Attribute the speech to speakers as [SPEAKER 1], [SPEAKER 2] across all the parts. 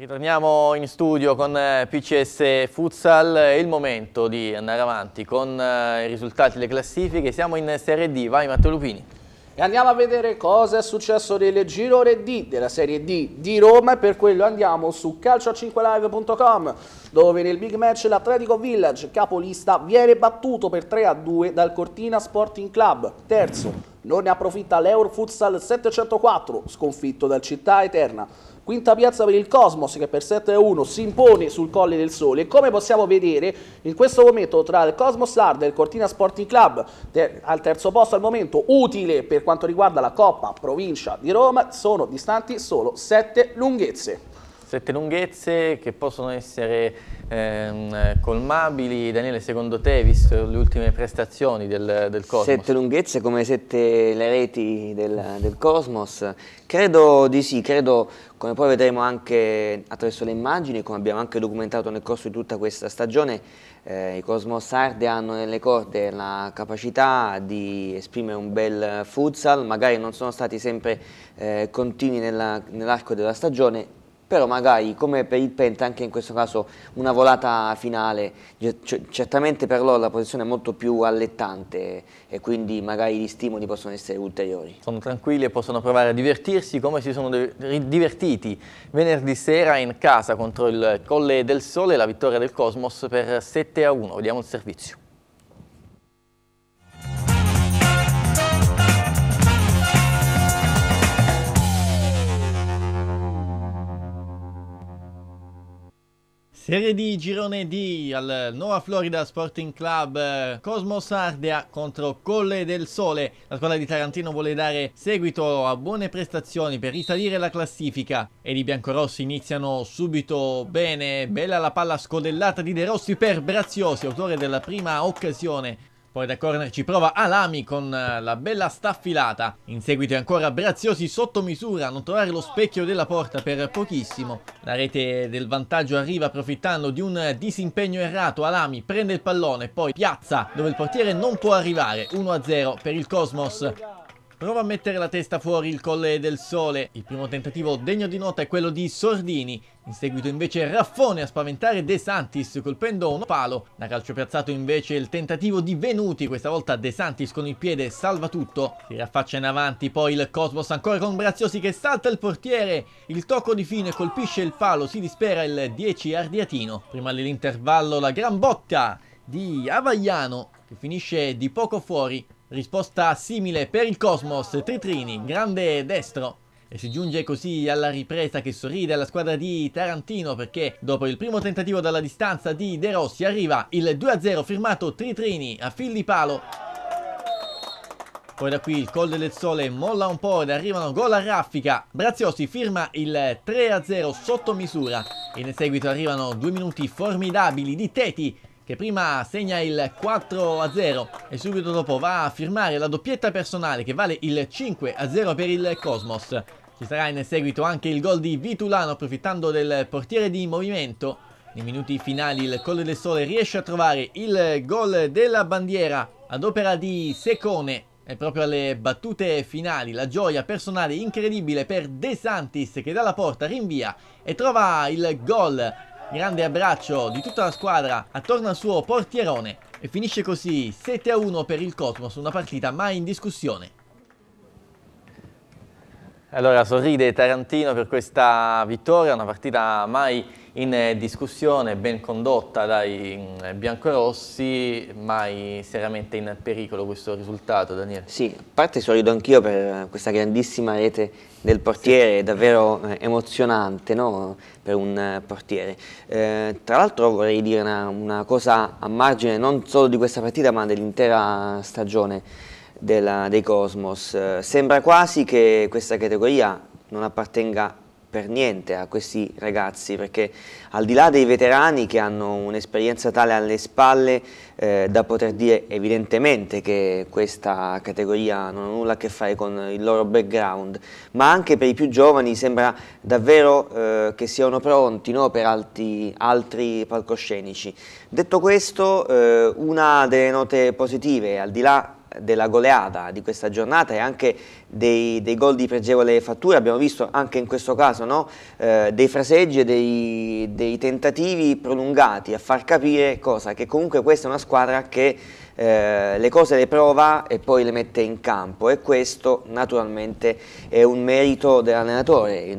[SPEAKER 1] Ritorniamo in studio con eh, PCS Futsal, è il momento di andare avanti con eh, i risultati
[SPEAKER 2] delle classifiche, siamo in Serie D, vai Matteo Lupini. E andiamo a vedere cosa è successo nel girone D della Serie D di Roma e per quello andiamo su calcio5live.com dove nel big match l'Atletico Village capolista viene battuto per 3 a 2 dal Cortina Sporting Club, terzo non ne approfitta l'Euro Futsal 704, sconfitto dal Città Eterna. Quinta piazza per il Cosmos che per 7-1 si impone sul Colle del Sole e come possiamo vedere in questo momento tra il Cosmos Hard e il Cortina Sporting Club al terzo posto al momento utile per quanto riguarda la Coppa Provincia di Roma sono distanti solo 7 lunghezze sette lunghezze che possono
[SPEAKER 1] essere ehm, colmabili. Daniele, secondo te, visto le ultime prestazioni del, del
[SPEAKER 3] Cosmos? Sette lunghezze come sette le reti del, del Cosmos? Credo di sì, credo come poi vedremo anche attraverso le immagini, come abbiamo anche documentato nel corso di tutta questa stagione, eh, i Cosmos Arde hanno nelle corde la capacità di esprimere un bel futsal, magari non sono stati sempre eh, continui nell'arco della stagione, però magari come per il Penta anche in questo caso una volata finale, certamente per loro la posizione è molto più allettante e quindi magari gli stimoli possono essere ulteriori.
[SPEAKER 1] Sono tranquilli e possono provare a divertirsi come si sono divertiti venerdì sera in casa contro il Colle del Sole, la vittoria del Cosmos per 7 a 1, vediamo il servizio. Serie di girone D al Nuova Florida Sporting Club Cosmos Ardea contro Colle del Sole. La squadra di Tarantino vuole dare seguito a buone prestazioni per risalire la classifica ed i biancorossi iniziano subito bene. Bella la palla scodellata di De Rossi per Braziosi, autore della prima occasione poi da corner ci prova Alami con eh, la bella staffilata. In seguito è ancora Braziosi sotto misura a non trovare lo specchio della porta per pochissimo. La rete del vantaggio arriva approfittando di un disimpegno errato. Alami prende il pallone, poi piazza dove il portiere non può arrivare. 1-0 per il Cosmos. Prova a mettere la testa fuori il Colle del Sole. Il primo tentativo degno di nota è quello di Sordini. In seguito invece Raffone a spaventare De Santis colpendo un palo. Da calcio piazzato invece il tentativo di Venuti. Questa volta De Santis con il piede salva tutto. Si raffaccia in avanti poi il Cosmos ancora con Braziosi che salta il portiere. Il tocco di fine colpisce il palo. Si dispera il 10 Ardiatino. Prima dell'intervallo la gran botta di Avagliano che finisce di poco fuori Risposta simile per il Cosmos, Tritrini, grande destro. E si giunge così alla ripresa che sorride alla squadra di Tarantino perché dopo il primo tentativo dalla distanza di De Rossi arriva il 2-0 firmato Tritrini a fil di palo. Poi da qui il Col del Sole molla un po' ed arrivano gol a raffica. Braziosi firma il 3-0 sotto misura. E in seguito arrivano due minuti formidabili di Teti che prima segna il 4-0 a e subito dopo va a firmare la doppietta personale che vale il 5-0 a per il Cosmos. Ci sarà in seguito anche il gol di Vitulano approfittando del portiere di movimento. Nei minuti finali il Colle del Sole riesce a trovare il gol della bandiera ad opera di Secone e proprio alle battute finali la gioia personale incredibile per De Santis che dalla porta rinvia e trova il gol Grande abbraccio di tutta la squadra attorno al suo portierone e finisce così 7-1 a per il Cosmos, una partita mai in discussione. Allora sorride Tarantino per questa vittoria, una partita mai in in eh, discussione ben condotta dai mm, biancorossi, mai seriamente in
[SPEAKER 3] pericolo questo risultato, Daniele. Sì, a parte sorrido anch'io per questa grandissima rete del portiere, sì. davvero eh, emozionante no? per un eh, portiere. Eh, tra l'altro vorrei dire una, una cosa a margine non solo di questa partita ma dell'intera stagione. Della, dei Cosmos. Eh, sembra quasi che questa categoria non appartenga per niente a questi ragazzi perché al di là dei veterani che hanno un'esperienza tale alle spalle eh, da poter dire evidentemente che questa categoria non ha nulla a che fare con il loro background ma anche per i più giovani sembra davvero eh, che siano pronti no, per alti, altri palcoscenici detto questo eh, una delle note positive al di là della goleata di questa giornata e anche dei, dei gol di pregevole fattura, abbiamo visto anche in questo caso no? eh, dei fraseggi e dei, dei, tentativi prolungati a far capire cosa? che comunque questa è una squadra che eh, le cose le prova e poi le mette in campo e questo naturalmente è un merito dell'allenatore, eh,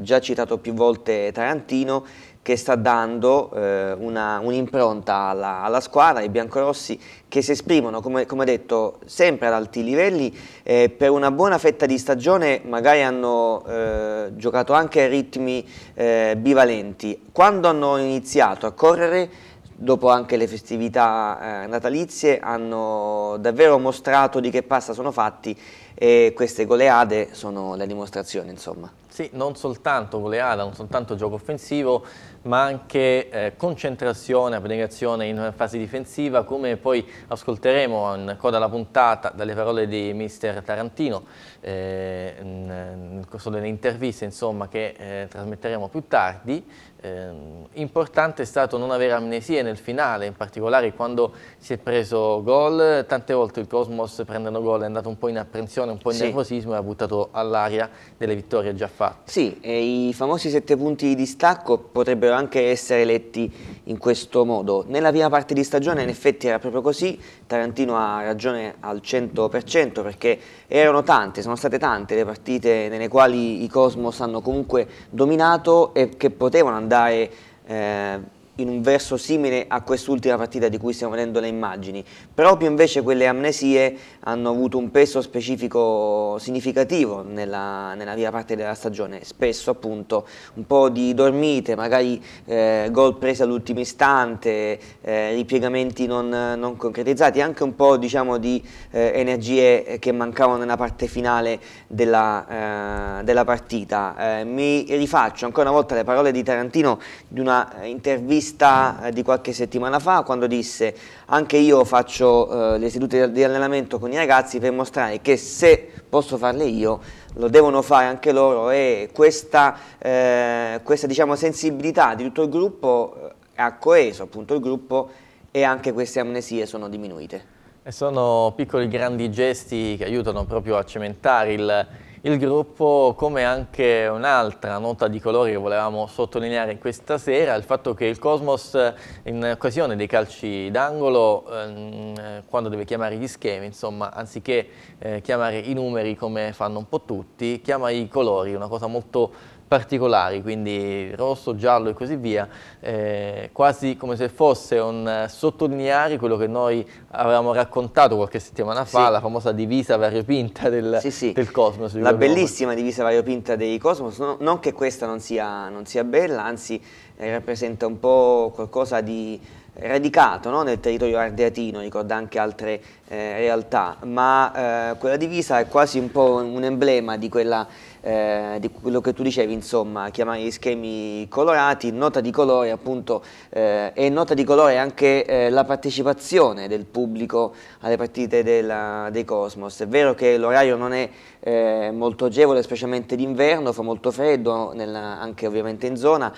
[SPEAKER 3] già citato più volte Tarantino che sta dando eh, un'impronta alla, alla, squadra, ai biancorossi che si esprimono, come, come detto, sempre ad alti livelli, eh, per una buona fetta di stagione magari hanno eh, giocato anche a ritmi eh, bivalenti. Quando hanno iniziato a correre, dopo anche le festività eh, natalizie, hanno davvero mostrato di che pasta sono fatti e queste goleade sono la dimostrazione, insomma.
[SPEAKER 1] Sì, non soltanto voleada, non soltanto gioco offensivo, ma anche eh, concentrazione, abnegazione in fase difensiva, come poi ascolteremo in coda alla puntata dalle parole di mister Tarantino eh, nel corso delle interviste insomma, che eh, trasmetteremo più tardi. Ehm, importante è stato non avere amnesie nel finale, in particolare quando si è preso gol, tante volte il Cosmos prendendo gol è andato un po' in apprensione, un po' in sì. nervosismo e ha buttato all'aria delle
[SPEAKER 3] vittorie già fatte fatto. Sì, e i famosi sette punti di distacco potrebbero anche essere letti in questo modo. Nella prima parte di stagione in effetti era proprio così, Tarantino ha ragione al 100% perché erano tante, sono state tante le partite nelle quali i Cosmos hanno comunque dominato e che potevano andare... Eh, in un verso simile a quest'ultima partita di cui stiamo vedendo le immagini. Proprio invece quelle amnesie hanno avuto un peso specifico significativo nella, nella prima parte della stagione. Spesso appunto un po' di dormite, magari eh, gol presi all'ultimo istante, eh, ripiegamenti non, non, concretizzati, anche un po' diciamo di eh, energie che mancavano nella parte finale della, eh, della partita. Eh, mi rifaccio ancora una volta le parole di Tarantino di una eh, intervista un'intervista eh, di qualche settimana fa quando disse anche io faccio eh, le sedute di allenamento con i ragazzi per mostrare che se posso farle io lo devono fare anche loro e questa, eh, questa diciamo, sensibilità di tutto il gruppo eh, ha coeso appunto il gruppo e anche queste amnesie sono diminuite.
[SPEAKER 1] E sono piccoli grandi gesti che aiutano proprio a cementare il il gruppo come anche un'altra nota di colore che volevamo sottolineare questa sera, il fatto che il Cosmos eh, in occasione dei calci d'angolo ehm, eh, quando deve chiamare gli schemi, insomma, anziché eh, chiamare i numeri come fanno un po' tutti, chiama i colori, una cosa molto particolari, quindi rosso, giallo e così via, eh, quasi come se fosse un eh, sottolineare quello che noi avevamo raccontato qualche settimana fa, sì. la famosa divisa variopinta del, sì, sì. del Cosmos. La bellissima
[SPEAKER 3] divisa variopinta dei Cosmos, no, non che questa non sia, non sia bella, anzi eh, rappresenta un po' qualcosa di radicato no? nel territorio ardeatino, ricorda anche altre eh, realtà, ma eh, quella divisa è quasi un po' un emblema di, quella, eh, di quello che tu dicevi, insomma, chiamare gli schemi colorati, nota di colore appunto, eh, e nota di colore anche eh, la partecipazione del pubblico alle partite della, dei Cosmos. È vero che l'orario non è molto agevole, specialmente d'inverno, fa molto freddo, nella, anche ovviamente in zona,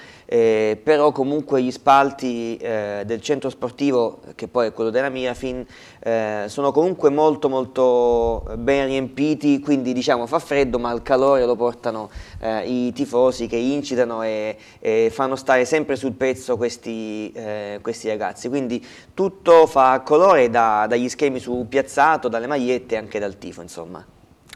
[SPEAKER 3] però comunque gli spalti eh, del centro sportivo, che poi è quello della Mirafin, eh, sono comunque molto molto eh, ben riempiti, quindi diciamo fa freddo ma il calore lo portano eh, i tifosi che incitano e, e, fanno stare sempre sul pezzo questi, eh, questi ragazzi, quindi tutto fa colore da, dagli schemi su piazzato, dalle magliette e anche dal tifo insomma.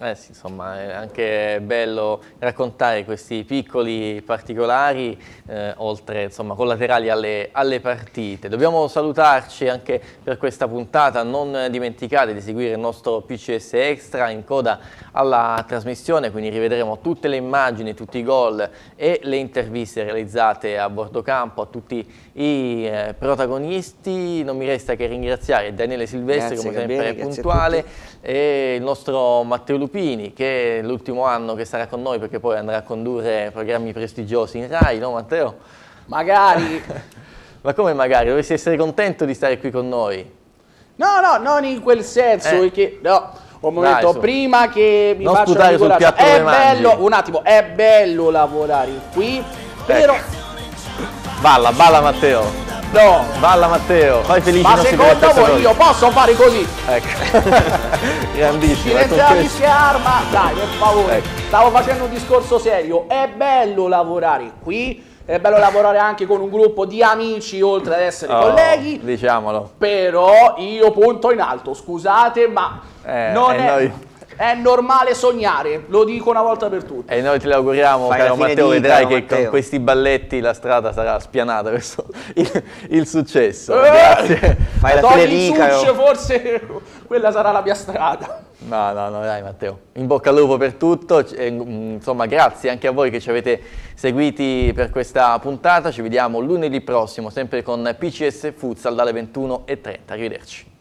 [SPEAKER 1] Eh sì, insomma, è anche bello raccontare questi piccoli particolari, eh, oltre, insomma, collaterali alle, alle, partite. Dobbiamo salutarci anche per questa puntata, non dimenticate di seguire il nostro PCS Extra in coda alla trasmissione, quindi rivedremo tutte le immagini, tutti i gol e le interviste realizzate a bordo campo a tutti i eh, protagonisti. Non mi resta che ringraziare Daniele Silvestri, grazie, come sempre, Gabriele, puntuale, e il nostro Matteo Luca Tupini, che è l'ultimo anno che sarà con noi perché poi andrà a condurre programmi prestigiosi in Rai, no Matteo? Magari! Ma come magari? Dovresti essere contento di stare qui con noi.
[SPEAKER 2] No, no, non in quel senso, eh. perché... No, un momento, Dai, prima che mi non faccio sputare sul piatto è bello, mangi. un attimo, è bello lavorare qui, però... Ecco.
[SPEAKER 1] Balla, balla Matteo! No, balla Matteo, fai felice Ma secondo voi io
[SPEAKER 2] posso fare così?
[SPEAKER 1] Ecco. Grandissimo. Direzione eh, si
[SPEAKER 2] arma. Dai, per favore. Ecco. Stavo facendo un discorso serio. È bello lavorare qui. È bello lavorare anche con un gruppo di amici oltre ad essere oh, colleghi.
[SPEAKER 1] Diciamolo.
[SPEAKER 2] Però io punto in alto, scusate, ma eh, non eh, è... Noi è normale sognare, lo dico una volta per tutte.
[SPEAKER 1] E noi ti auguriamo, Fai caro Matteo, vedrai che Matteo. con questi balletti la strada sarà spianata verso il, il successo. Eh! Grazie. Fai la fine di Icaro.
[SPEAKER 2] forse quella sarà la mia strada.
[SPEAKER 1] No, no, no, dai Matteo. In bocca al lupo per tutto. E, eh, mm, insomma, grazie anche a voi che ci avete seguiti per questa puntata. Ci vediamo lunedì prossimo, sempre con PCS Futsal dalle 21.30. Arrivederci.